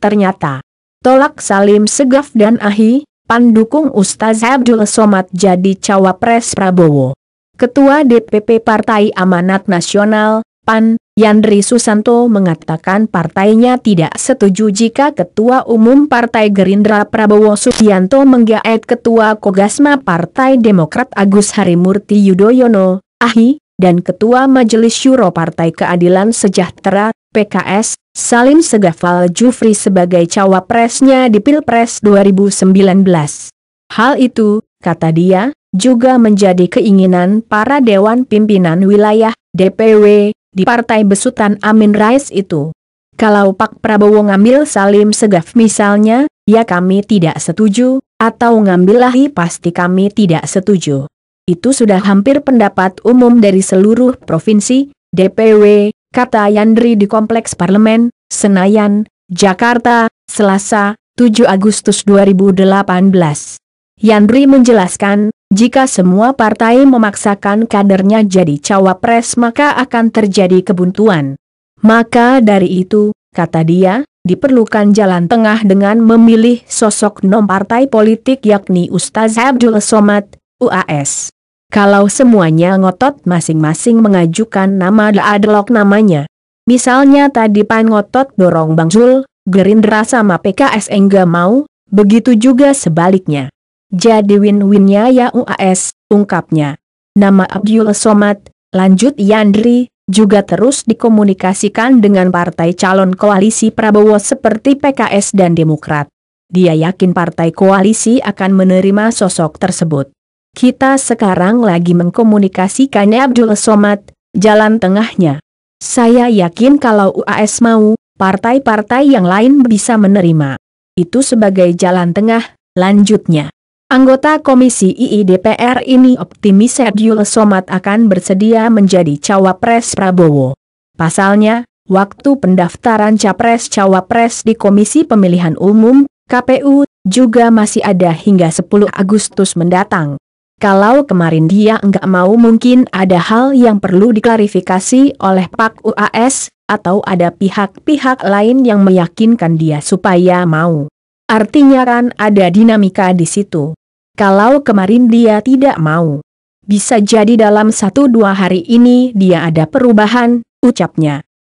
Ternyata, tolak Salim Segaf dan Ahi, pandukung Ustaz Abdul Somad jadi cawapres Prabowo. Ketua DPP Partai Amanat Nasional, PAN, Yandri Susanto mengatakan partainya tidak setuju jika Ketua Umum Partai Gerindra Prabowo Subianto menggaet Ketua Kogasma Partai Demokrat Agus Harimurti Yudhoyono, AHI, dan Ketua Majelis Syuro Partai Keadilan Sejahtera, PKS, Salim Segafal Jufri sebagai cawapresnya di Pilpres 2019. Hal itu, kata dia, juga menjadi keinginan para Dewan Pimpinan Wilayah, DPW, di Partai Besutan Amin Rais itu. Kalau Pak Prabowo ngambil Salim Segaf misalnya, ya kami tidak setuju, atau ngambil Lahi pasti kami tidak setuju. Itu sudah hampir pendapat umum dari seluruh provinsi, DPW, kata Yandri di Kompleks Parlemen, Senayan, Jakarta, Selasa, 7 Agustus 2018. Yandri menjelaskan, jika semua partai memaksakan kadernya jadi cawapres maka akan terjadi kebuntuan. Maka dari itu, kata dia, diperlukan jalan tengah dengan memilih sosok non-partai politik yakni Ustaz Abdul Somad, UAS. Kalau semuanya ngotot masing-masing mengajukan nama Daadlok namanya. Misalnya tadi Pan ngotot dorong Bang Zul, Gerindra sama PKS enggak mau, begitu juga sebaliknya. Jadi win-winnya ya UAS, ungkapnya. Nama Abdul Somad, lanjut Yandri, juga terus dikomunikasikan dengan partai calon koalisi Prabowo seperti PKS dan Demokrat. Dia yakin partai koalisi akan menerima sosok tersebut. Kita sekarang lagi mengkomunikasikannya Abdul Somad, jalan tengahnya. Saya yakin kalau UAS mau, partai-partai yang lain bisa menerima. Itu sebagai jalan tengah, lanjutnya. Anggota Komisi II DPR ini optimis Abdul Somad akan bersedia menjadi cawapres Prabowo. Pasalnya, waktu pendaftaran capres-cawapres di Komisi Pemilihan Umum, KPU, juga masih ada hingga 10 Agustus mendatang. Kalau kemarin dia enggak mau mungkin ada hal yang perlu diklarifikasi oleh Pak UAS, atau ada pihak-pihak lain yang meyakinkan dia supaya mau. Artinya kan ada dinamika di situ. Kalau kemarin dia tidak mau. Bisa jadi dalam satu dua hari ini dia ada perubahan, ucapnya.